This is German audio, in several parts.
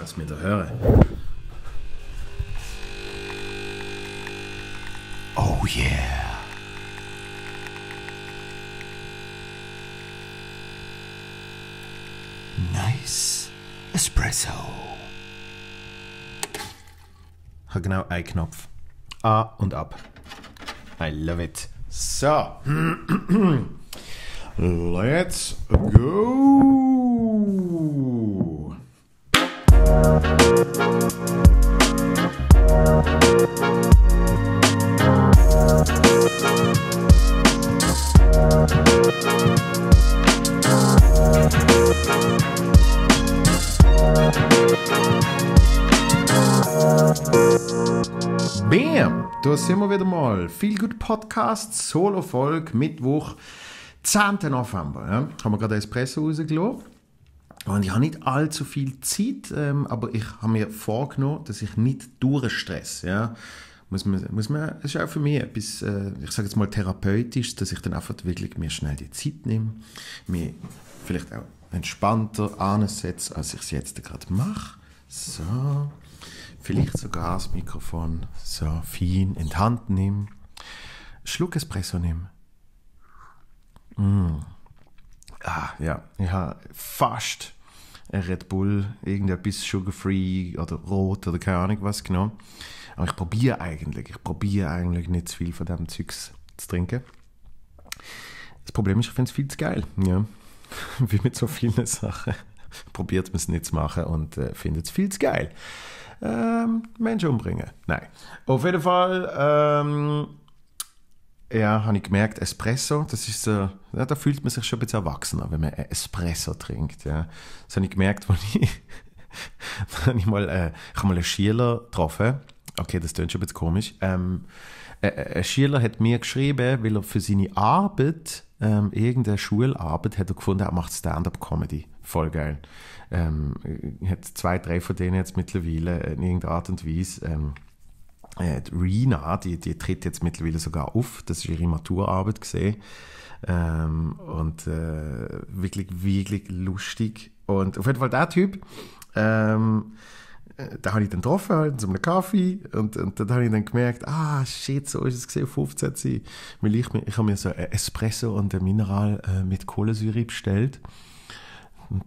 Was mir da höre. Oh yeah. Nice Espresso. Hat genau ein Knopf. A und ab. I love it. So. Let's go. Ensemble, Feel Good Podcast, Solo Volk, Mittwoch, 10. November. Ja. Haben wir gerade einen Espresso rausgelassen. Und ich habe nicht allzu viel Zeit, ähm, aber ich habe mir vorgenommen, dass ich nicht durchstresse. Ja. Muss man, muss man, es ist auch für mich etwas, äh, ich sage jetzt mal therapeutisch, dass ich dann einfach wirklich mir schnell die Zeit nehme, mir vielleicht auch entspannter ansetze, als ich es jetzt gerade mache. So, vielleicht sogar das Mikrofon so fein in die Hand nehme Schluck Espresso nehmen. Mm. Ah, ja. Ich habe fast ein Red Bull, irgendetwas Sugar-Free oder Rot oder keine Ahnung was genommen. Aber ich probiere eigentlich, ich probiere eigentlich nicht zu viel von dem Zeugs zu trinken. Das Problem ist, ich finde es viel zu geil. Ja. Wie mit so vielen Sachen. Probiert man es nicht zu machen und äh, findet es viel zu geil. Ähm, Menschen umbringen. Nein. Auf jeden Fall, ähm, ja, habe ich gemerkt, Espresso, das ist so, ja, da fühlt man sich schon ein bisschen erwachsener, wenn man Espresso trinkt. Ja. Das habe ich gemerkt, als ich, wenn ich mal, äh, ich mal einen Schüler getroffen. Okay, das klingt schon ein bisschen komisch. Ähm, äh, äh ein Schüler hat mir geschrieben, weil er für seine Arbeit, ähm, irgendeine Schularbeit, hat er gefunden, er macht Stand-up-Comedy. Voll geil. Ähm, äh, hat zwei, drei von denen jetzt mittlerweile in irgendeiner Art und Weise. Ähm, äh, Rina, die, die tritt jetzt mittlerweile sogar auf, das ist ihre Maturarbeit gesehen. Ähm, und äh, wirklich, wirklich lustig. Und auf jeden Fall der Typ, ähm, äh, da habe ich dann getroffen, zu einem Kaffee und, und dann habe ich dann gemerkt, ah shit, so ist es gesehen, 15 sein. ich, habe mir so ein Espresso und ein Mineral äh, mit Kohlensäure bestellt.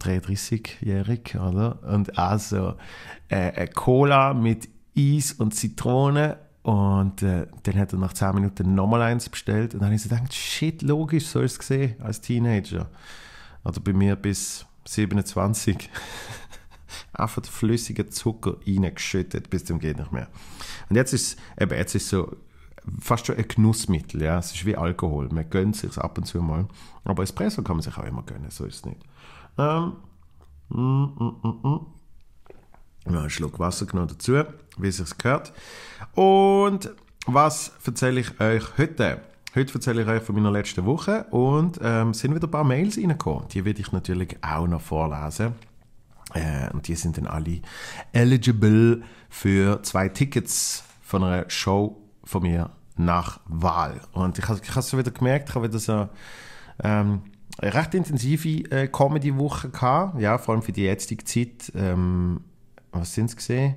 33-jährig, oder? Und also äh, Cola mit Eis und Zitrone. Und äh, dann hat er nach 10 Minuten nochmal eins bestellt. Und dann habe ich so gedacht, shit, logisch, so ist es gesehen als Teenager. Also bei mir bis 27. einfach den flüssigen Zucker reingeschüttet, bis zum geht nicht mehr. Und jetzt ist es jetzt ist so fast schon ein Genussmittel, ja. Es ist wie Alkohol, man gönnt es sich ab und zu mal. Aber Espresso kann man sich auch immer gönnen, so ist es nicht. Ähm, mm, mm, mm, mm. Ja, einen Schluck Wasser genommen dazu, wie es sich gehört. Und was erzähle ich euch heute? Heute erzähle ich euch von meiner letzten Woche und ähm, sind wieder ein paar Mails reingekommen. Die werde ich natürlich auch noch vorlesen. Äh, und die sind dann alle eligible für zwei Tickets von einer Show von mir nach Wahl. Und ich habe es wieder gemerkt, ich habe wieder so ähm, eine recht intensive äh, Comedy-Woche gehabt, ja, vor allem für die jetzige Zeit. Ähm, was sind es gesehen?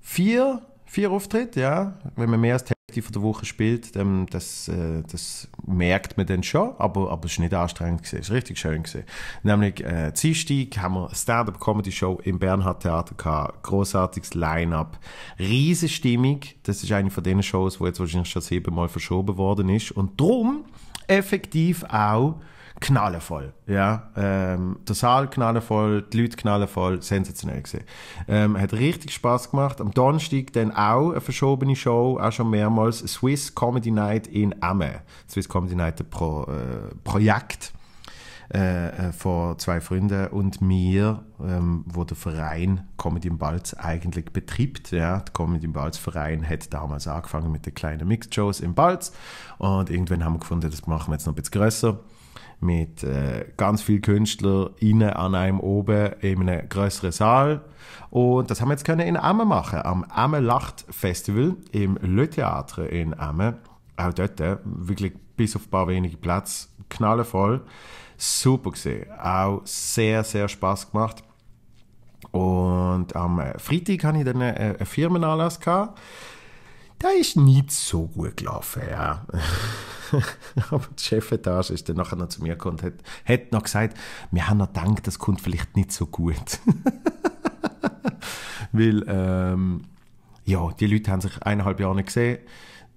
Vier, vier Auftritte, ja. Wenn man mehr als die Hälfte von der Woche spielt, ähm, das, äh, das merkt man dann schon, aber, aber es ist nicht anstrengend es ist richtig schön gesehen. Nämlich äh, Dienstag haben wir Stand-Up-Comedy-Show im Bernhard Theater gehabt, grossartiges Line-Up, riesige Stimmung, das ist eine von den Shows, die jetzt wahrscheinlich schon siebenmal verschoben worden ist und drum effektiv auch knallevoll. Ja? Ähm, der Saal knallevoll, die Leute knallevoll, sensationell gewesen. Ähm, hat richtig Spaß gemacht. Am Donnerstag dann auch eine verschobene Show, auch schon mehrmals, Swiss Comedy Night in Amme. Swiss Comedy Night, ein Pro, äh, Projekt äh, äh, von zwei Freunden und mir, ähm, wo der Verein Comedy im Balz eigentlich betreibt. Ja? Der Comedy im Balz Verein hat damals angefangen mit den kleinen Mixed-Shows im Balz und irgendwann haben wir gefunden, das machen wir jetzt noch ein bisschen grösser mit äh, ganz vielen KünstlerInnen an einem oben in einem größeren Saal. Und das haben wir jetzt können in Amme machen, am Amme Lacht Festival im Le Theater in Amme. Auch dort äh, wirklich bis auf ein paar wenige Plätze knallenvoll. Super gesehen. Auch sehr, sehr Spaß gemacht. Und am äh, Freitag hatte ich dann äh, einen Firmenanlass. Gehabt. Der ist nicht so gut gelaufen, ja. aber die Chefetage ist dann nachher noch zu mir gekommen und hat, hat noch gesagt, wir haben noch gedacht, das kommt vielleicht nicht so gut. Weil, ähm, ja, die Leute haben sich eineinhalb Jahre nicht gesehen.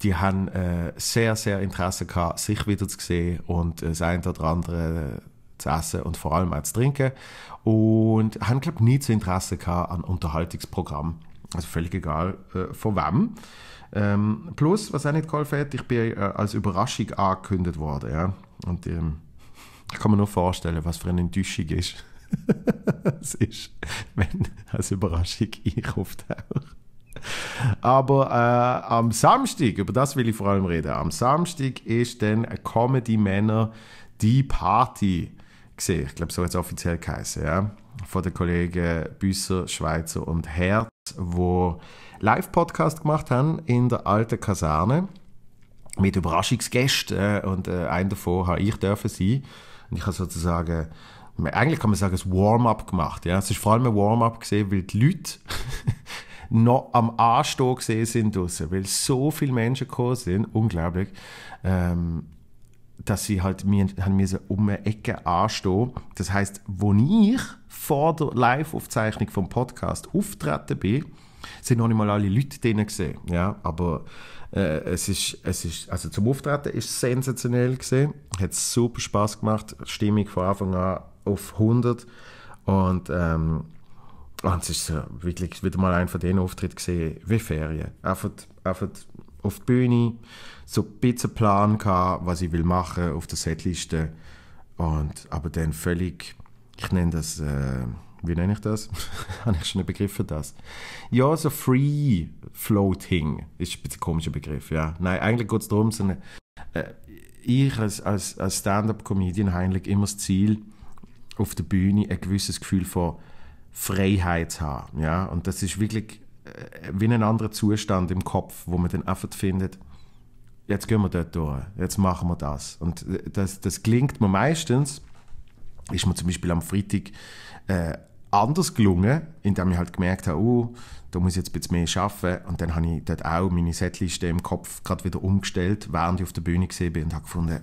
Die haben äh, sehr, sehr Interesse gehabt, sich wieder zu sehen und äh, das eine oder andere äh, zu essen und vor allem auch zu trinken. Und haben, glaube ich, nie zu Interesse gehabt an Unterhaltungsprogramm. Also völlig egal, äh, von wem. Ähm, plus, was auch nicht geholfen hat, ich bin äh, als Überraschung angekündigt worden. Ja? Und ähm, ich kann mir nur vorstellen, was für eine Enttäuschung ist. es ist, wenn als Überraschung ich auftauche. Aber äh, am Samstag, über das will ich vor allem reden, am Samstag ist dann Comedy Männer die Party gesehen. Ich glaube, so hat es offiziell geheißen, ja. Von den Kollegen Büsser, Schweizer und Herz, wo Live-Podcast gemacht haben in der alten Kaserne mit Überraschungsgästen äh, und äh, einen davon habe ich dürfen sein und ich habe sozusagen eigentlich kann man sagen, ein Warm-up gemacht. Ja? Es ist vor allem ein Warm-up gesehen, weil die Leute noch am Anstehen gesehen sind draussen, weil so viele Menschen gekommen sind, unglaublich, ähm, dass sie halt mir, um eine Ecke anstehen. Das heißt, wo ich vor der Live-Aufzeichnung vom Podcast auftreten bin, es sind noch nicht mal alle Leute drin gesehen, ja, aber äh, es ist, es ist, also zum Auftreten ist es sensationell gesehen, hat super Spaß gemacht, Stimmung von Anfang an auf 100 und ähm, und es ist so wirklich wieder mal ein von den Auftritt gesehen wie Ferien. Einfach, einfach auf die Bühne, so ein bisschen Plan gehabt, was ich will machen auf der Setliste. Und, aber dann völlig, ich nenne das äh, wie nenne ich das? Habe ich schon einen Begriff für das? Ja, so Free Floating ist ein bisschen komischer Begriff, ja. Nein, eigentlich geht es darum, so eine, äh, ich als, als, als Stand-Up-Comedian habe eigentlich immer das Ziel, auf der Bühne ein gewisses Gefühl von Freiheit zu haben, ja. Und das ist wirklich äh, wie ein anderer Zustand im Kopf, wo man dann einfach findet, jetzt gehen wir dort durch, jetzt machen wir das. Und äh, das, das gelingt mir meistens, ist mir zum Beispiel am Freitag äh, anders gelungen, indem ich halt gemerkt habe, oh, da muss ich jetzt ein bisschen mehr arbeiten. Und dann habe ich dort auch meine Setliste im Kopf gerade wieder umgestellt, während ich auf der Bühne gesehen bin und habe gefunden,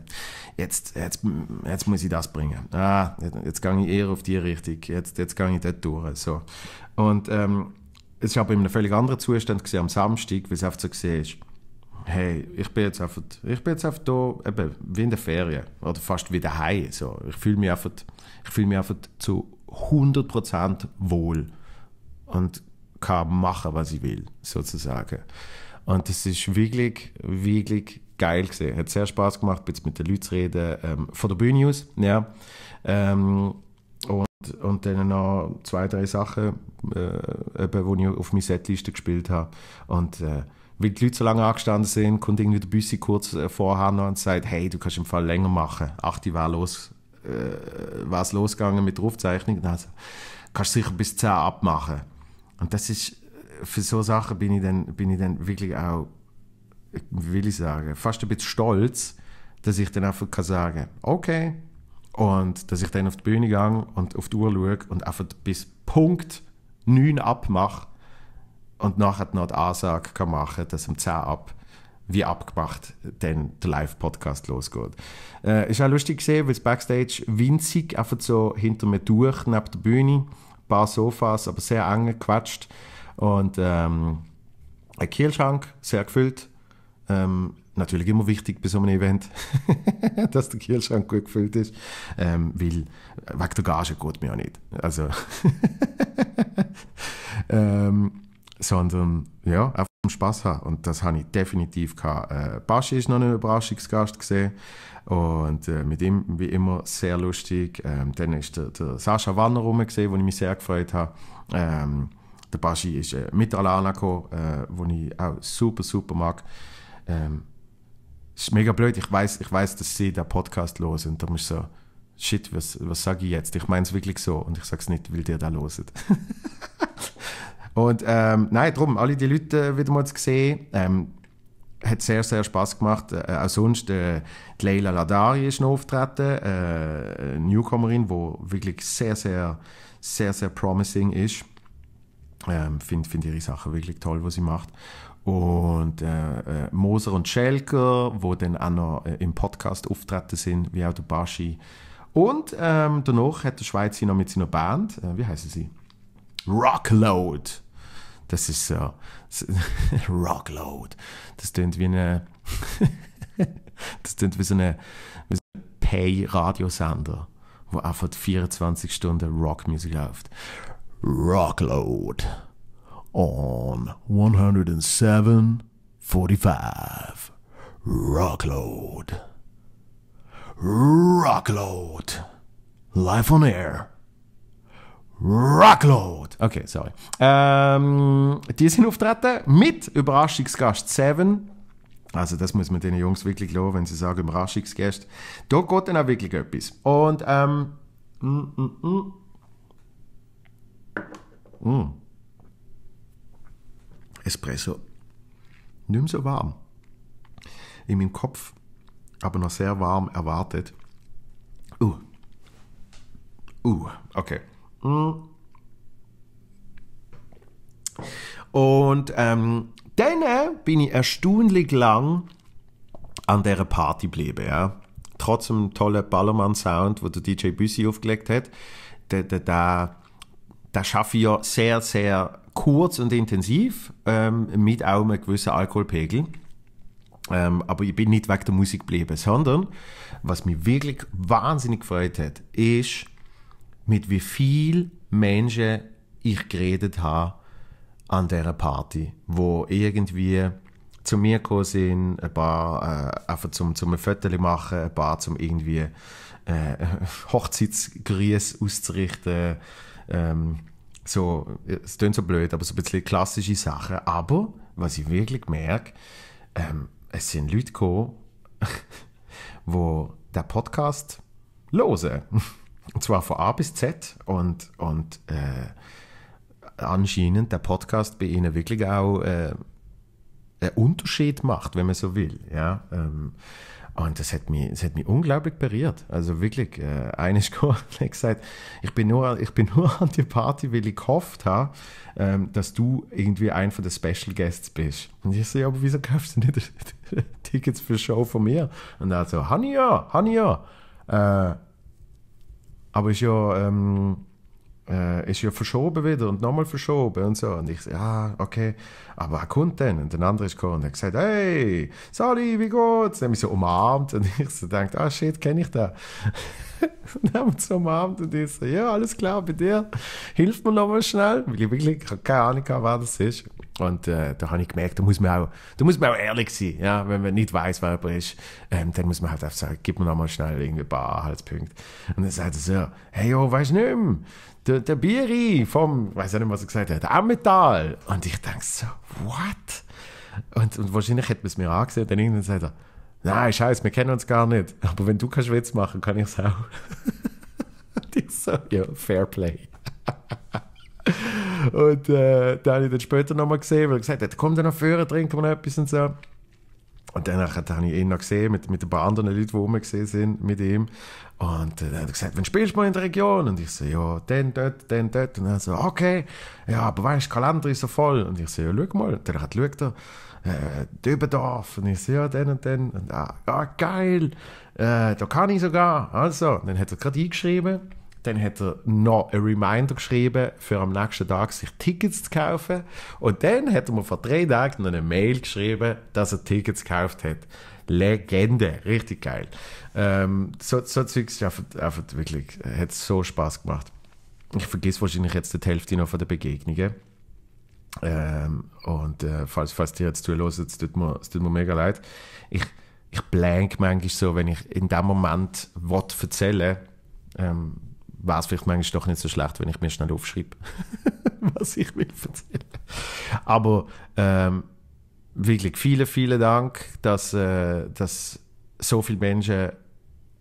jetzt, jetzt, jetzt muss ich das bringen. Ah, jetzt, jetzt gehe ich eher auf die Richtung, jetzt, jetzt gehe ich dort durch. So. Und ähm, es war aber in einem völlig anderen Zustand gewesen, am Samstag, weil es einfach so gesehen ist, hey, ich bin jetzt einfach, ich bin jetzt einfach da, eben, wie in der Ferien oder fast wie daheim. So. Ich fühle mich einfach, ich fühle mich einfach zu 100% wohl und kann machen, was ich will, sozusagen. Und das ist wirklich, wirklich geil gesehen. Hat sehr Spaß gemacht, jetzt mit den Leuten zu reden, ähm, von der Bühne aus, ja. Ähm, und, und dann noch zwei, drei Sachen, äh, die ich auf meiner Setliste gespielt habe. Und äh, weil die Leute so lange angestanden sind, kommt irgendwie der Büssi kurz äh, vorher noch und sagt, hey, du kannst im Fall länger machen, ach, die war los, äh, war es losgegangen mit der Aufzeichnung. dann also, kannst du sicher bis 10 abmachen. Und das ist, für so Sachen bin ich dann, bin ich dann wirklich auch, will ich sagen, fast ein bisschen stolz, dass ich dann einfach kann sagen, okay, und dass ich dann auf die Bühne gehe und auf die Uhr schaue und einfach bis Punkt 9 abmache und nachher noch die Ansage kann machen, dass um 10 ab wie abgemacht dann der Live-Podcast losgeht. Äh, ist auch lustig gesehen, weil es Backstage winzig, einfach so hinter mir durch, neben der Bühne, ein paar Sofas, aber sehr eng gequetscht und ähm, ein Kühlschrank, sehr gefüllt. Ähm, natürlich immer wichtig bei so einem Event, dass der Kühlschrank gut gefüllt ist, ähm, weil wegen der Gage geht mir ja nicht. Also ähm, sondern ja, einfach Spaß haben. Und das habe ich definitiv gehabt. Äh, Baschi ist noch ein Überraschungsgast gesehen und äh, mit ihm wie immer sehr lustig. Ähm, dann ist der, der Sascha Wanner rum gesehen, wo ich mich sehr gefreut habe. Ähm, der Baschi ist äh, mit Alana gekommen, äh, ich auch super, super mag. Ähm, ist mega blöd. Ich weiß, ich weiß, dass sie den Podcast los und da muss so Shit, was, was sage ich jetzt? Ich meine es wirklich so und ich sage es nicht, weil dir da loset. Und ähm, nein, darum, alle die Leute äh, wieder mal zu sehen. Ähm, hat sehr, sehr Spass gemacht. Äh, auch sonst, äh, die Leila Ladari ist noch auftreten, äh, Newcomerin, die wirklich sehr, sehr, sehr, sehr promising ist. Ähm, Finde find ihre Sachen wirklich toll, was sie macht. Und äh, äh Moser und Schelker, wo dann auch noch äh, im Podcast auftreten sind, wie auch der Baschi. Und ähm, danach hat der Schweizer noch mit seiner Band, wie heißen sie? Rockload das ist so. Rockload. Das klingt wie eine. das klingt wie so eine, wie so eine Pay-Radiosender, wo einfach 24 Stunden Rockmusik läuft. Rockload on 107.45. Rockload. Rockload. Live on air. Rockload. Okay, sorry. Ähm, die sind auftreten mit Überraschungsgast Seven. Also das muss man den Jungs wirklich loben, wenn sie sagen Überraschungsgast. Da geht dann auch wirklich etwas. Und ähm, mm, mm, mm. Mm. Espresso. Nicht mehr so warm. In meinem Kopf, aber noch sehr warm erwartet. Uh. Uh, okay. Mm. Und ähm, dann bin ich erstaunlich lang an dieser Party geblieben. Ja. Trotz dem tollen Ballermann-Sound, wo der DJ Büssi aufgelegt hat, der, der, der, der schaffe ich ja sehr, sehr kurz und intensiv, ähm, mit auch einem gewissen Alkoholpegel. Ähm, aber ich bin nicht wegen der Musik geblieben, sondern was mich wirklich wahnsinnig gefreut hat, ist, mit wie viel Menschen ich geredet habe an dieser Party, wo irgendwie zu mir gekommen sind, ein paar äh, einfach zum, zum ein Foto machen, ein paar zum irgendwie äh, Hochzeitsgrüße auszurichten. Ähm, so, es klingt so blöd, aber so ein bisschen klassische Sachen. Aber, was ich wirklich merke, ähm, es sind Leute gekommen, die den Podcast hören. Und zwar von A bis Z. Und, und äh, anscheinend der Podcast bei Ihnen wirklich auch äh, einen Unterschied macht, wenn man so will. Ja? Ähm, und das hat, mich, das hat mich unglaublich berührt. Also wirklich, äh, eines hat gesagt, ich bin, nur, ich bin nur an die Party, weil ich gehofft habe, ähm, dass du irgendwie einer der Special Guests bist. Und ich so, ja, aber wieso kaufst du nicht Tickets für Show von mir? Und er so, Hania, Hania, äh, aber ich ja ähm, äh, ist ja verschoben wieder und nochmal verschoben und so. Und ich, ja, okay, aber er kommt dann. Und der andere ist gekommen und hat gesagt, hey, sorry, wie geht's? Dann haben mich so umarmt und ich so denkt, ah shit, kenne ich da. dann haben wir uns so umarmt und ich so, ja, alles klar, bei dir. Hilf mir nochmal schnell, weil ich wirklich keine Ahnung habe, wer das ist. Und äh, da habe ich gemerkt, da muss man auch, da muss man auch ehrlich sein, ja, wenn man nicht weiß, wer jemand ist, ähm, dann muss man halt einfach sagen, gib mir nochmal schnell irgendwie ein paar Anhaltspunkte. Und dann sagt er so, hey, jo, oh, weiß nicht mehr der, der Biri vom, ich weiß nicht, was er gesagt hat, Ammetal. Und ich denke so, what? Und, und wahrscheinlich hätte man es mir angesehen. Dann irgendwann sagt er, nein, scheiße, wir kennen uns gar nicht. Aber wenn du kein Schwitz machen, kann ich es auch. und ich so, ja, fair play. und äh, dann habe ich dann später nochmal gesehen, weil er gesagt hat, komm dann nach vorne, trinken wir noch etwas und so. Und dann habe ich ihn noch gesehen, mit, mit ein paar anderen Leuten, die rumgesehen sind mit ihm. Und äh, dann hat er gesagt, wann spielst du mal in der Region? Und ich so, ja, den, dort, den, dort. Und er so, okay, ja, aber weißt du, Kalender ist so voll. Und ich so, ja, schau mal. Und dann hat schaut er, äh, Döbendorf. Und ich so, ja, den und den. Und ah, ja, geil, äh, da kann ich sogar. Also, dann hat er gerade eingeschrieben. Dann hat er noch ein Reminder geschrieben, für am nächsten Tag sich Tickets zu kaufen. Und dann hat er mir vor drei Tagen noch eine Mail geschrieben, dass er Tickets gekauft hat. Legende, richtig geil. Ähm, so, so Zeugs ist einfach, wirklich, äh, hat so Spaß gemacht. Ich vergesse wahrscheinlich jetzt die Hälfte noch von den Begegnungen. Ähm, und äh, falls, falls dir jetzt zuhörst, es tut, es tut mir mega leid. Ich, ich blank manchmal so, wenn ich in dem Moment was erzähle. ähm, wäre es vielleicht manchmal doch nicht so schlecht, wenn ich mir schnell aufschreibe, was ich will erzählen. Aber ähm, wirklich vielen, vielen Dank, dass, äh, dass so viele Menschen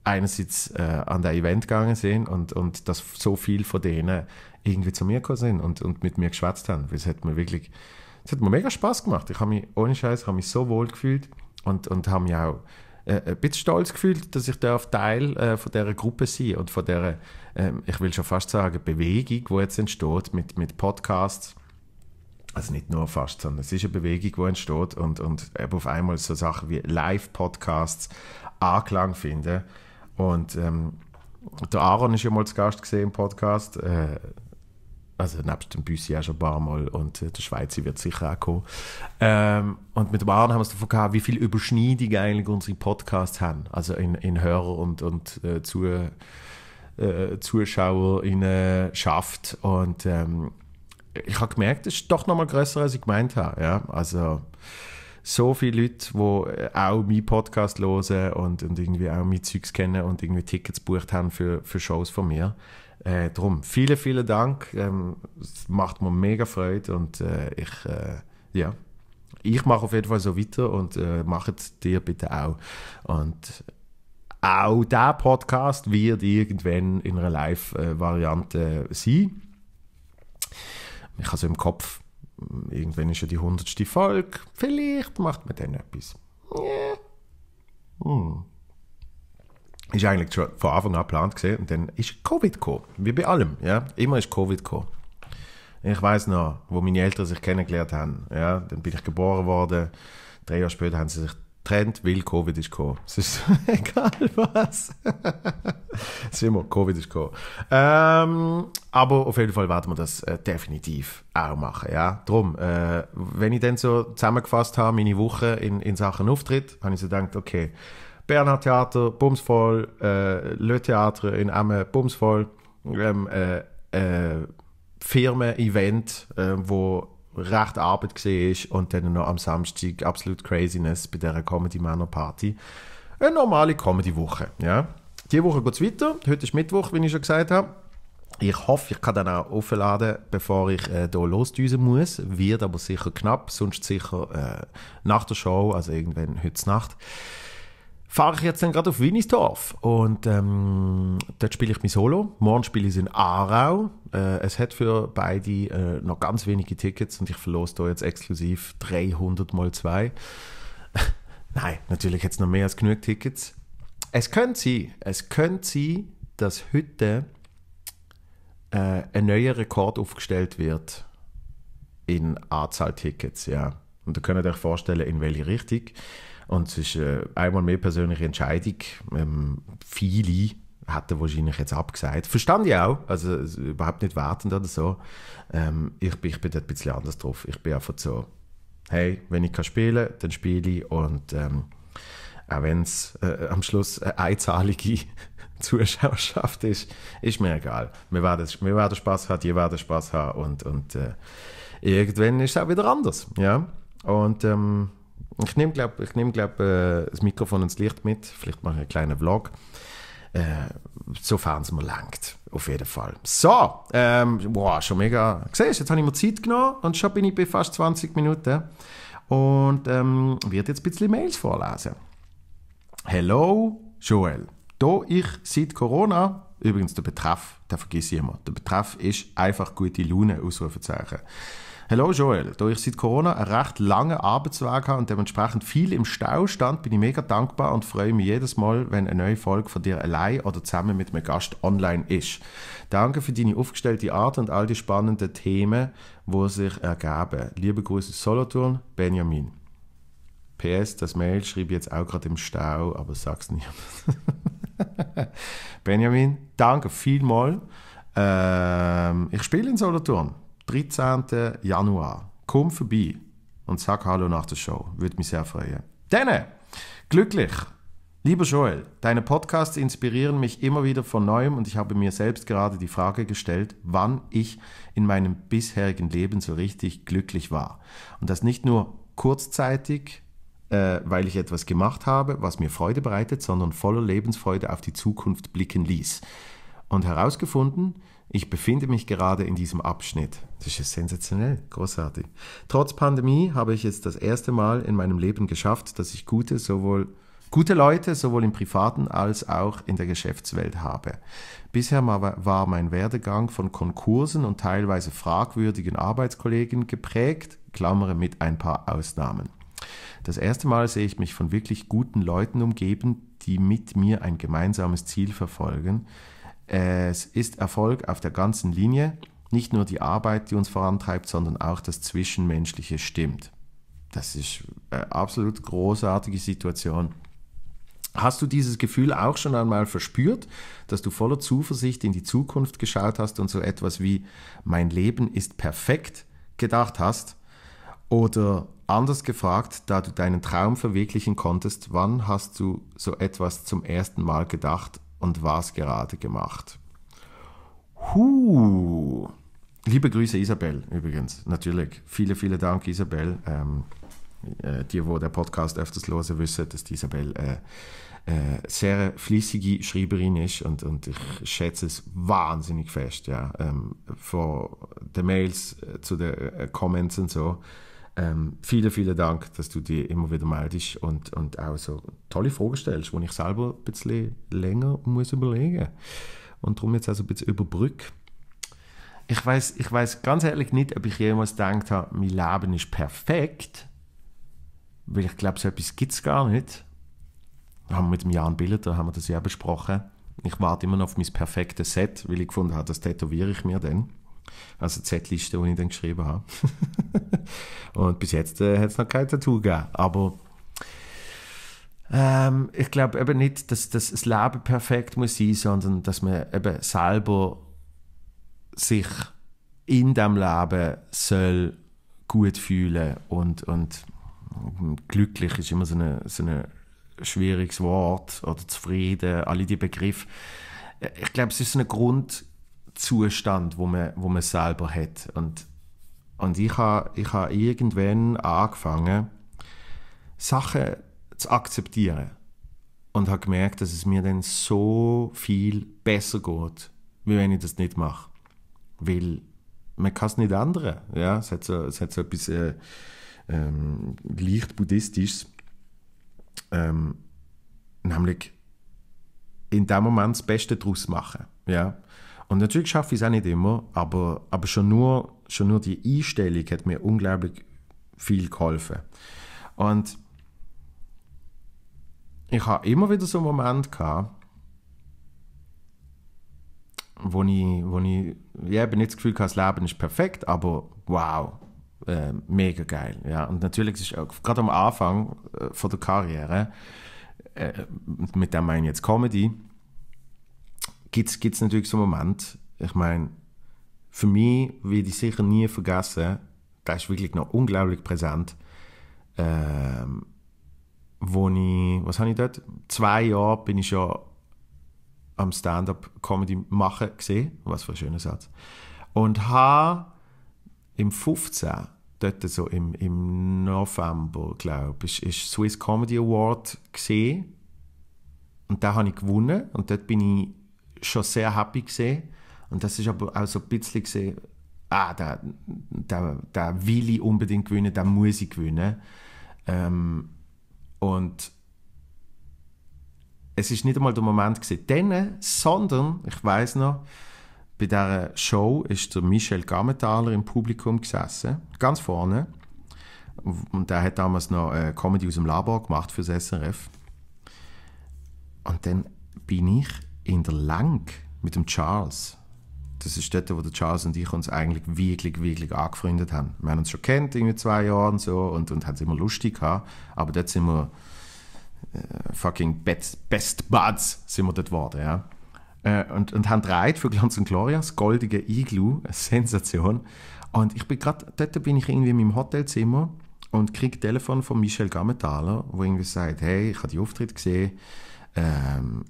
einerseits äh, an das Event gegangen sind und, und dass so viele von denen irgendwie zu mir gekommen sind und, und mit mir geschwätzt haben. Das hat mir wirklich, es hat mir mega Spaß gemacht. Ich habe mich ohne Scheiß, so wohl gefühlt und, und habe mich auch äh, ein bisschen stolz gefühlt, dass ich darf Teil äh, von dieser Gruppe sein und von dieser, äh, ich will schon fast sagen, Bewegung, die jetzt entsteht mit, mit Podcasts. Also nicht nur fast, sondern es ist eine Bewegung, die entsteht und, und eben auf einmal so Sachen wie Live-Podcasts Anklang finden. Und ähm, der Aaron ist ja mal zu Gast gesehen im Podcast. Äh, also nebst dem Büssi auch schon ein paar Mal und äh, der Schweizer wird sicher auch kommen. Ähm, und mit dem Aaron haben wir es davon gehabt, wie viel Überschneidung eigentlich unsere Podcasts haben. Also in, in Hörer und, und äh, zu, äh, Zuschauer in äh, schafft. Und ähm, ich habe gemerkt, es ist doch nochmal größer, als ich gemeint habe. Ja? Also so viele Leute, die äh, auch meinen Podcast hören und, und irgendwie auch mein Zeugs kennen und irgendwie Tickets gebucht haben für, für Shows von mir. Äh, drum, vielen, vielen Dank. Ähm, es macht mir mega Freude und äh, ich, äh, ja, ich mache auf jeden Fall so weiter und äh, es dir bitte auch. Und auch der Podcast wird irgendwann in einer Live-Variante äh, sein. Ich habe so im Kopf, irgendwann ist ja die hundertste Folge. Vielleicht macht man dann etwas. Yeah. Hm ist eigentlich schon von Anfang an geplant gesehen und dann ist Covid gekommen, wie bei allem, ja, immer ist Covid gekommen. Ich weiß noch, wo meine Eltern sich kennengelernt haben, ja, dann bin ich geboren worden, drei Jahre später haben sie sich getrennt, weil Covid ist gekommen. Es ist egal was. es ist immer, Covid ist gekommen. Ähm, aber auf jeden Fall werden wir das äh, definitiv auch machen, ja. Drum, äh, wenn ich dann so zusammengefasst habe, meine Woche in, in Sachen Auftritt, habe ich so gedacht, okay, Berner Theater, bumsvoll. Äh, Le Theater in Amme, bumsvoll. Ähm, äh, äh, Firmen-Event, äh, wo recht Arbeit war und dann noch am Samstag absolut Craziness bei dieser Comedy-Männer-Party. Eine normale Comedy-Woche, ja. Diese Woche geht es weiter. Heute ist Mittwoch, wie ich schon gesagt habe. Ich hoffe, ich kann dann auch aufladen, bevor ich äh, hier losdüsen muss. Wird aber sicher knapp, sonst sicher äh, nach der Show, also irgendwann heute Nacht fahre ich jetzt dann gerade auf Wienisdorf und ähm, dort spiele ich mein Solo. Morgen spiele ich es in Aarau. Äh, es hat für beide äh, noch ganz wenige Tickets und ich verlose da jetzt exklusiv 300 mal 2. Nein, natürlich jetzt noch mehr als genug Tickets. Es könnte sein, es könnte sein, dass heute äh, ein neuer Rekord aufgestellt wird in Anzahl Tickets, ja. Und ihr könnt euch vorstellen, in welche Richtung. Und es ist äh, einmal mehr persönliche Entscheidung. Ähm, viele hätten wahrscheinlich jetzt abgesagt. Verstand ich auch, also überhaupt nicht wartend oder so. Ähm, ich, bin, ich bin dort ein bisschen anders drauf. Ich bin einfach so, hey, wenn ich kann spielen, dann spiele ich und ähm, auch wenn es äh, am Schluss eine einzahlige Zuschauerschaft ist, ist mir egal. Wir werden, wir werden Spaß haben, ihr werdet Spaß haben und, und äh, irgendwann ist es auch wieder anders. Ja? Und ähm, ich nehme, glaube ich, nehm, glaub, äh, das Mikrofon und das Licht mit. Vielleicht mache ich einen kleinen Vlog. Äh, sofern es mir langt. Auf jeden Fall. So, ähm, wow, schon mega. Siehst jetzt habe ich mir Zeit genommen und schon bin ich bei fast 20 Minuten. Und ähm, werde jetzt ein bisschen Mails vorlesen. Hello, Joel. Da ich seit Corona, übrigens der Betreff, den vergiss ich immer, der Betreff ist einfach gute Laune, Ausrufezeichen. Hallo Joel, da ich seit Corona einen recht langen Arbeitsweg habe und dementsprechend viel im Stau stand, bin ich mega dankbar und freue mich jedes Mal, wenn eine neue Folge von dir allein oder zusammen mit einem Gast online ist. Danke für deine aufgestellte Art und all die spannenden Themen, die sich ergeben. Liebe Grüße Solothurn, Benjamin. PS, das Mail schreibe ich jetzt auch gerade im Stau, aber sag's nicht. Benjamin, danke vielmals. Ähm, ich spiele in Solothurn. 13. Januar. Komm vorbei und sag Hallo nach der Show. Würde mich sehr freuen. Denne, glücklich. Lieber Joel, deine Podcasts inspirieren mich immer wieder von neuem und ich habe mir selbst gerade die Frage gestellt, wann ich in meinem bisherigen Leben so richtig glücklich war. Und das nicht nur kurzzeitig, äh, weil ich etwas gemacht habe, was mir Freude bereitet, sondern voller Lebensfreude auf die Zukunft blicken ließ. Und herausgefunden, ich befinde mich gerade in diesem Abschnitt. Das ist sensationell, großartig. Trotz Pandemie habe ich jetzt das erste Mal in meinem Leben geschafft, dass ich gute, sowohl gute Leute sowohl im privaten als auch in der Geschäftswelt habe. Bisher war mein Werdegang von Konkursen und teilweise fragwürdigen Arbeitskollegen geprägt, klammere mit ein paar Ausnahmen. Das erste Mal sehe ich mich von wirklich guten Leuten umgeben, die mit mir ein gemeinsames Ziel verfolgen, es ist Erfolg auf der ganzen Linie, nicht nur die Arbeit, die uns vorantreibt, sondern auch das Zwischenmenschliche stimmt. Das ist eine absolut großartige Situation. Hast du dieses Gefühl auch schon einmal verspürt, dass du voller Zuversicht in die Zukunft geschaut hast und so etwas wie mein Leben ist perfekt gedacht hast? Oder anders gefragt, da du deinen Traum verwirklichen konntest, wann hast du so etwas zum ersten Mal gedacht und was gerade gemacht? Huh. Liebe Grüße, Isabel, übrigens, natürlich. Viele, viele Dank, Isabel. Ähm, äh, die, wo der Podcast öfters hören, wissen, dass die Isabel äh, äh, sehr fließige Schreiberin ist und, und ich schätze es wahnsinnig fest. Ja. Ähm, von den Mails äh, zu den äh, Comments und so ähm, vielen, vielen Dank, dass du dir immer wieder meldest und, und auch so tolle Fragen stellst, die ich selber ein bisschen länger muss überlegen Und darum jetzt also ein bisschen überbrücke. Ich weiß ich ganz ehrlich nicht, ob ich jemals gedacht habe, mein Leben ist perfekt, weil ich glaube, so etwas gibt es gar nicht. Da haben wir mit dem Jan Bilder haben wir das ja besprochen. Ich warte immer noch auf mein perfektes Set, weil ich gefunden habe, das tätowiere ich mir dann. Also Z-Liste, die ich dann geschrieben habe. und bis jetzt äh, hat es noch kein Tattoo gegeben. Aber ähm, ich glaube eben nicht, dass, dass das Leben perfekt muss sein, sondern dass man eben selber sich in dem Leben soll gut fühlen und, und glücklich ist immer so ein so eine schwieriges Wort oder zufrieden, alle die Begriffe. Äh, ich glaube, es ist so ein Grund, Zustand, wo man, wo man selber hat. Und, und ich habe ich ha irgendwann angefangen, Sachen zu akzeptieren und habe gemerkt, dass es mir dann so viel besser geht, wie wenn ich das nicht mache. Weil man kann es nicht ändern. Ja? Es, hat so, es hat so etwas äh, ähm, leicht buddhistisches. Ähm, nämlich in dem Moment das Beste daraus machen. Ja? Und natürlich schaffe ich es auch nicht immer, aber, aber schon, nur, schon nur die Einstellung hat mir unglaublich viel geholfen. Und ich habe immer wieder so einen Moment gehabt, wo ich, wo ich, ja, eben nicht das Gefühl hatte, das Leben ist perfekt, aber wow, äh, mega geil. Ja. Und natürlich ist äh, gerade am Anfang äh, von der Karriere, äh, mit dem meine ich jetzt Comedy, gibt es natürlich so einen Moment, ich meine, für mich werde ich sicher nie vergessen, das ist wirklich noch unglaublich präsent, ähm, wo ich, was habe ich dort? Zwei Jahre bin ich schon am Stand-up-Comedy machen gesehen, was für ein schöner Satz. Und habe im 15, dort so im, im November, glaube ich, ist Swiss Comedy Award gesehen. Und da habe ich gewonnen und dort bin ich schon sehr happy gesehen. Und das ist aber auch so ein bisschen gesehen, ah, da, da, da will ich unbedingt gewinnen, da muss ich gewinnen. Ähm, und es ist nicht einmal der Moment gewesen, denn, sondern, ich weiß noch, bei dieser Show ist der Michel Gammenthaler im Publikum gesessen, ganz vorne. Und der hat damals noch äh, Comedy aus dem Labor gemacht für das SRF. Und dann bin ich in der Lenk mit dem Charles. Das ist dort, wo der Charles und ich uns eigentlich wirklich, wirklich angefreundet haben. Wir haben uns schon kennt, irgendwie zwei Jahre und so, und, und haben es immer lustig gehabt. Aber dort sind wir äh, fucking best, best Buds sind wir dort geworden, ja. Äh, und, und haben drei für Glanz und Gloria, das goldige Iglu, eine Sensation. Und ich bin gerade, dort bin ich irgendwie in meinem Hotelzimmer und kriege ein Telefon von Michel Gametaler, wo irgendwie sagt, hey, ich habe die Auftritt gesehen, ähm,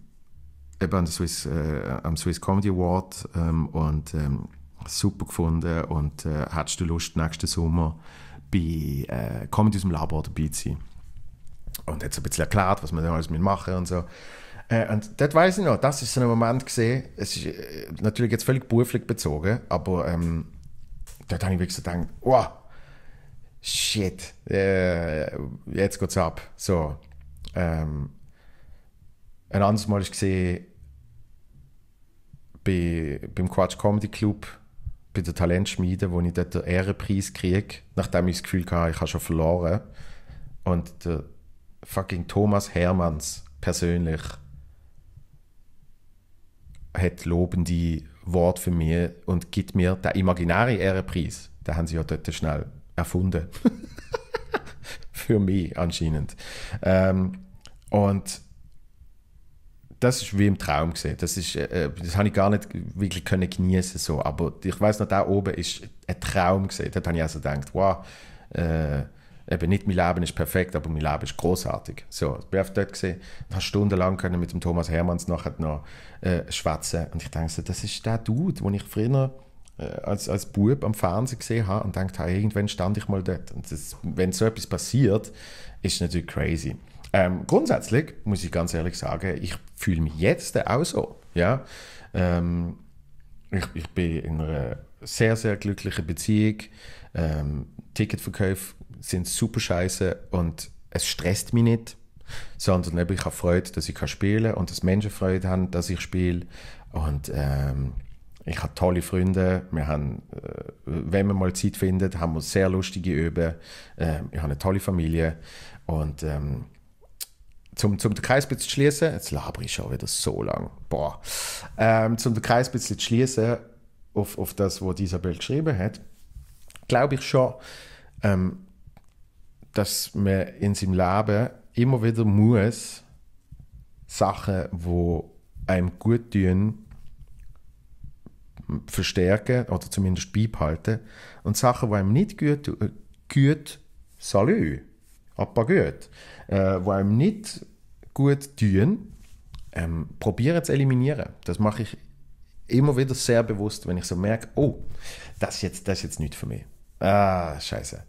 eben an Swiss, äh, am Swiss Comedy Award ähm, und ähm, super gefunden und äh, hättest du Lust, nächsten Sommer bei äh, Comedy aus dem Labor dabei zu sein? Und hat so ein bisschen erklärt, was man da alles machen und so. Äh, und das weiß ich noch, das ist so ein Moment gesehen, es ist äh, natürlich jetzt völlig beruflich bezogen, aber ähm, dort habe ich wirklich so gedacht, wow, shit, äh, jetzt geht's ab. So, ähm, ein anderes Mal gesehen, bei, beim Quatsch Comedy Club, bei der Talentschmiede, wo ich dort den Ehrenpreis kriege, nachdem ich das Gefühl hatte, ich habe schon verloren. Und der fucking Thomas Hermanns persönlich hat lobende Wort für mich und gibt mir den imaginären Ehrenpreis. Den haben sie ja dort schnell erfunden. für mich anscheinend. Ähm, und das ist wie im Traum gesehen. Das ist, äh, äh das habe ich gar nicht wirklich können genießen so. Aber ich weiß noch, da oben ist ein Traum gesehen. Da habe ich also gedacht, wow, äh, eben nicht mein Leben ist perfekt, aber mein Leben ist großartig. So, ich bin auf dort gesehen, habe stundenlang können mit dem Thomas Hermanns nachher noch äh, schwätzen und ich dachte, das ist der Dude, den ich früher äh, als, als Bub am Fernsehen gesehen habe und dachte, hey, irgendwann stand ich mal dort. Und das, wenn so etwas passiert, ist es natürlich crazy. Ähm, grundsätzlich muss ich ganz ehrlich sagen, ich fühle mich jetzt auch so. Ja? Ähm, ich, ich bin in einer sehr, sehr glücklichen Beziehung. Ähm, Ticketverkäufe sind super scheiße und es stresst mich nicht, sondern ich habe Freude, dass ich kann spielen kann und dass Menschen Freude haben, dass ich spiele. Und ähm, ich habe tolle Freunde. Wir haben, äh, wenn man mal Zeit findet, haben wir sehr lustige Üben. Äh, ich habe eine tolle Familie und ähm, zum, zum den Kreis zu schließen, jetzt labere ich schon wieder so lang, boah, ähm, zum den Kreis zu schließen auf, auf das, was Isabel geschrieben hat, glaube ich schon, ähm, dass man in seinem Leben immer wieder muss Sachen, die einem gut tun, verstärken oder zumindest beibehalten und Sachen, die einem nicht gut, äh, gut salut, ein paar gut, äh, die einem nicht gut tun, ähm, probieren zu eliminieren. Das mache ich immer wieder sehr bewusst, wenn ich so merke, oh, das ist jetzt, das ist jetzt nicht für mich. Ah, scheiße.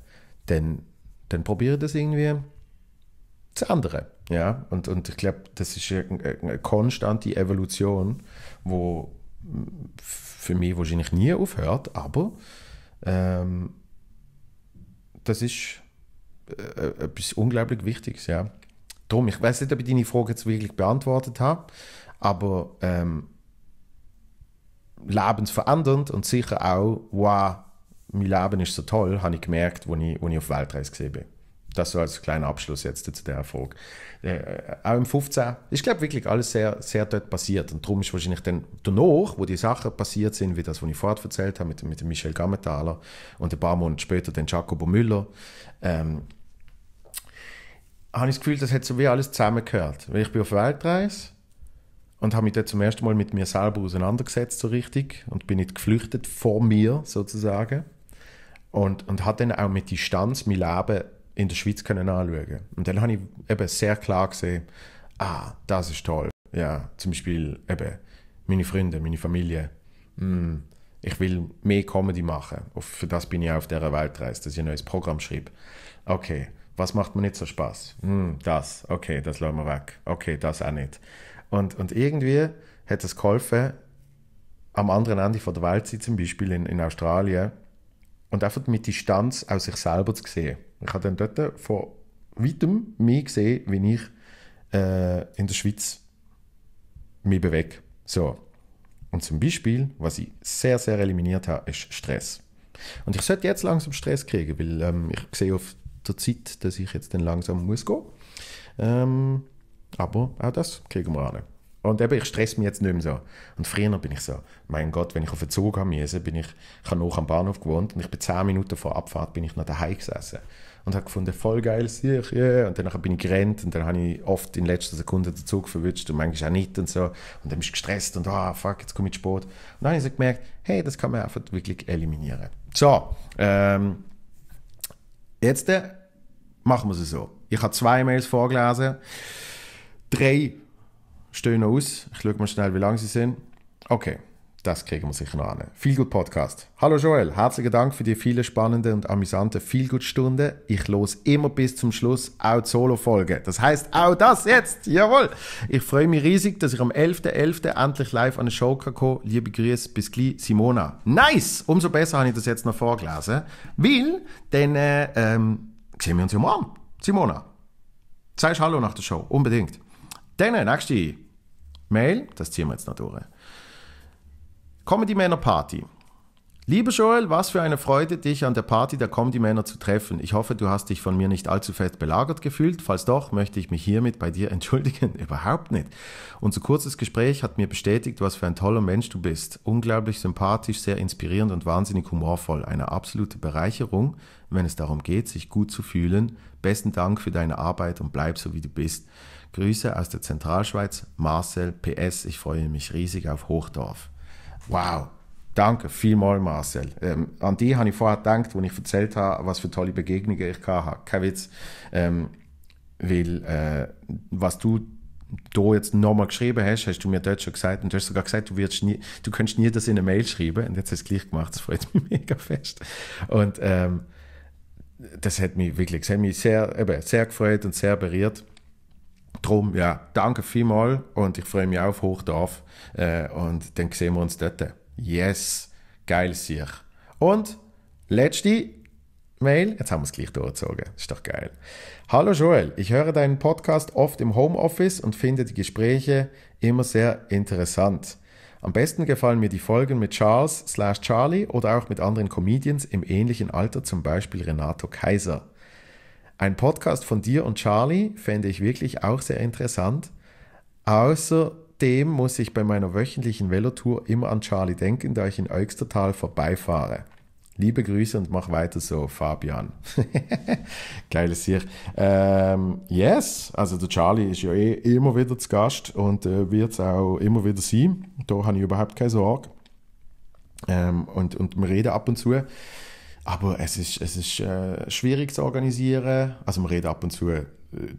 Dann, dann probiere das irgendwie zu anderen. Ja? Und, und ich glaube, das ist eine, eine konstante Evolution, wo für mich wahrscheinlich nie aufhört, aber ähm, das ist äh, etwas unglaublich Wichtiges, ja. Darum, ich weiß nicht, ob ich deine Frage jetzt wirklich beantwortet habe, aber ähm, lebensverändernd und sicher auch, wow, mein Leben ist so toll, habe ich gemerkt, als ich, ich auf Weltreise gesehen bin. Das so als kleiner Abschluss jetzt zu der Frage. Äh, auch im 15 ist, glaube wirklich alles sehr, sehr dort passiert. Und darum ist wahrscheinlich dann danach, wo die Sachen passiert sind, wie das, was ich vorher erzählt habe, mit, mit Michel Gammenthaler und ein paar Monate später den Jacobo Müller, ähm, habe ich das Gefühl, das hat so wie alles zusammengehört. Weil ich bin auf Weltreise und habe mich dort zum ersten Mal mit mir selber auseinandergesetzt, so richtig, und bin nicht geflüchtet vor mir sozusagen. Und, und habe dann auch mit Distanz mein Leben in der Schweiz können anschauen Und dann habe ich eben sehr klar gesehen, ah, das ist toll. Ja, zum Beispiel eben meine Freunde, meine Familie. Mm, ich will mehr Comedy machen. für das bin ich auf dieser Weltreise, dass ich ein neues Programm schreibe. Okay, was macht mir nicht so Spaß? Mm, das, okay, das lassen wir weg. Okay, das auch nicht. Und, und irgendwie hat es geholfen, am anderen Ende von der Welt zu sein, zum Beispiel in, in Australien, und einfach mit Distanz aus sich selber zu sehen. Ich habe dann dort von weitem mehr gesehen, wie ich äh, in der Schweiz mich bewege. So. Und zum Beispiel, was ich sehr, sehr eliminiert habe, ist Stress. Und ich sollte jetzt langsam Stress kriegen, weil ähm, ich sehe auf der Zeit, dass ich jetzt dann langsam muss gehen. Ähm, aber auch das kriegen wir alle. Und eben, ich stress mich jetzt nicht mehr so. Und früher bin ich so, mein Gott, wenn ich auf den Zug haben müssen, bin ich, ich habe noch am Bahnhof gewohnt und ich bin zehn Minuten vor Abfahrt bin ich noch daheim gesessen und habe gefunden, voll geil, sicher, yeah. Und dann bin ich gerannt und dann habe ich oft in letzter Sekunde den Zug verwünscht und manchmal auch nicht und so. Und dann bist du gestresst und, ah, oh, fuck, jetzt komme ich zu spät. Und dann habe ich so gemerkt, hey, das kann man einfach wirklich eliminieren. So, ähm, jetzt äh, machen wir es so. Ich habe zwei Mails vorgelesen, drei stehen noch aus. Ich schaue mal schnell, wie lang sie sind. Okay, das kriegen wir sicher noch an. Feelgood Podcast. Hallo Joel, herzlichen Dank für die vielen spannenden und amüsanten Feelgood Stunden. Ich los immer bis zum Schluss auch die Solo-Folge. Das heißt auch das jetzt. Jawohl. Ich freue mich riesig, dass ich am 11.11. .11. endlich live an eine Show kann Liebe Grüße, bis gleich, Simona. Nice! Umso besser habe ich das jetzt noch vorgelesen. Weil, dann äh, ähm, sehen wir uns ja morgen. Simona. Sagst Hallo nach der Show, unbedingt. Dann, äh, nächste Mail, das ziehen wir jetzt noch durch. Comedy Männer Party. Lieber Joel, was für eine Freude, dich an der Party der Comedy Männer zu treffen. Ich hoffe, du hast dich von mir nicht allzu fett belagert gefühlt. Falls doch, möchte ich mich hiermit bei dir entschuldigen. Überhaupt nicht. Unser kurzes Gespräch hat mir bestätigt, was für ein toller Mensch du bist. Unglaublich sympathisch, sehr inspirierend und wahnsinnig humorvoll. Eine absolute Bereicherung, wenn es darum geht, sich gut zu fühlen. Besten Dank für deine Arbeit und bleib so, wie du bist. Grüße aus der Zentralschweiz, Marcel PS. Ich freue mich riesig auf Hochdorf. Wow, danke vielmal, Marcel. Ähm, an die habe ich vorher gedacht, als ich erzählt habe, was für tolle Begegnungen ich hatte. Kein Witz. Ähm, weil, äh, was du da jetzt nochmal geschrieben hast, hast du mir dort schon gesagt und du hast sogar gesagt, du, wirst nie, du könntest nie das in eine Mail schreiben und jetzt hast du es gleich gemacht, das freut mich mega fest. Und ähm, das hat mich wirklich, das hat mich sehr, eben, sehr gefreut und sehr berührt drum, ja, danke vielmals und ich freue mich auf Hochdorf äh, und dann sehen wir uns dort. Yes, geil sich. Und letzte Mail, jetzt haben wir es gleich durchgezogen, ist doch geil. Hallo Joel, ich höre deinen Podcast oft im Homeoffice und finde die Gespräche immer sehr interessant. Am besten gefallen mir die Folgen mit Charles slash Charlie oder auch mit anderen Comedians im ähnlichen Alter, zum Beispiel Renato Kaiser. Ein Podcast von dir und Charlie fände ich wirklich auch sehr interessant. Außerdem muss ich bei meiner wöchentlichen Velotour immer an Charlie denken, da ich in Euxtertal vorbeifahre. Liebe Grüße und mach weiter so, Fabian. Geiles hier. Ähm, yes, also der Charlie ist ja eh immer wieder zu Gast und äh, wird es auch immer wieder sein. Da habe ich überhaupt keine Sorge. Ähm, und, und wir reden ab und zu. Aber es ist, es ist äh, schwierig zu organisieren. Also man redet ab und zu äh,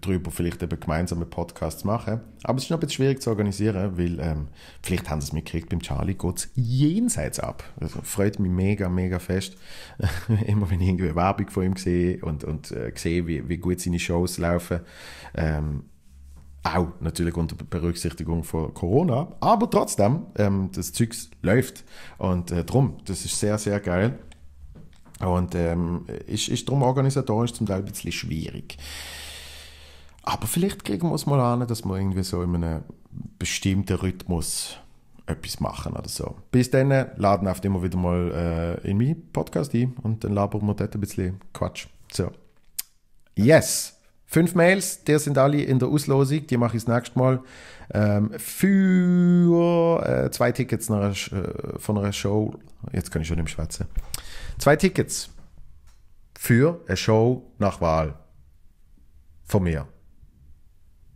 darüber, vielleicht eben gemeinsame Podcasts zu machen. Aber es ist noch ein bisschen schwierig zu organisieren, weil ähm, vielleicht haben sie es mitgekriegt, beim Charlie geht es jenseits ab. Also, freut mich mega, mega fest. Immer wenn ich irgendwie Werbung von ihm sehe und, und äh, sehe, wie, wie gut seine Shows laufen. Ähm, auch natürlich unter Berücksichtigung von Corona, aber trotzdem, ähm, das Zeugs läuft. Und äh, drum, das ist sehr, sehr geil. Und ähm, ist, ist darum organisatorisch zum Teil ein bisschen schwierig. Aber vielleicht kriegen wir es mal an, dass wir irgendwie so in einem bestimmten Rhythmus etwas machen oder so. Bis dann äh, laden oft immer wieder mal äh, in meinen Podcast ein und dann labern wir dort ein bisschen Quatsch. So. Yes! Fünf Mails, die sind alle in der Auslosung, die mache ich das nächste Mal. Ähm, für äh, zwei Tickets einer, äh, von einer Show. Jetzt kann ich schon nicht schwätzen. Zwei Tickets für eine Show nach Wahl. Von mir.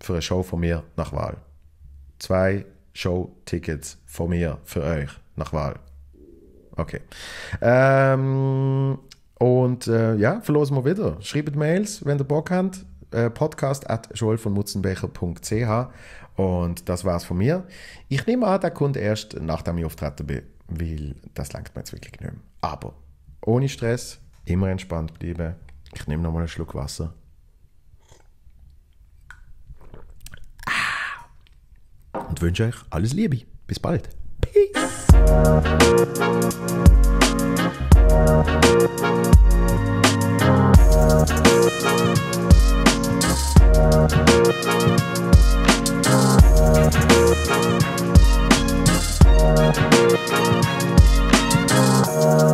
Für eine Show von mir nach Wahl. Zwei Show-Tickets von mir für euch nach Wahl. Okay. Ähm, und äh, ja, verlosen wir wieder. Schreibt Mails, wenn ihr Bock habt. Äh, Podcast at joelvonmutzenbecher.ch und das war's von mir. Ich nehme an, der kommt erst nachdem ich auftreten bin, weil das langt mir jetzt wirklich nicht mehr. Aber ohne Stress, immer entspannt bleiben. Ich nehme nochmal einen Schluck Wasser. Ah. Und wünsche euch alles Liebe. Bis bald. Peace.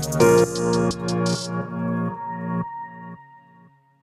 Thank you. Thank you.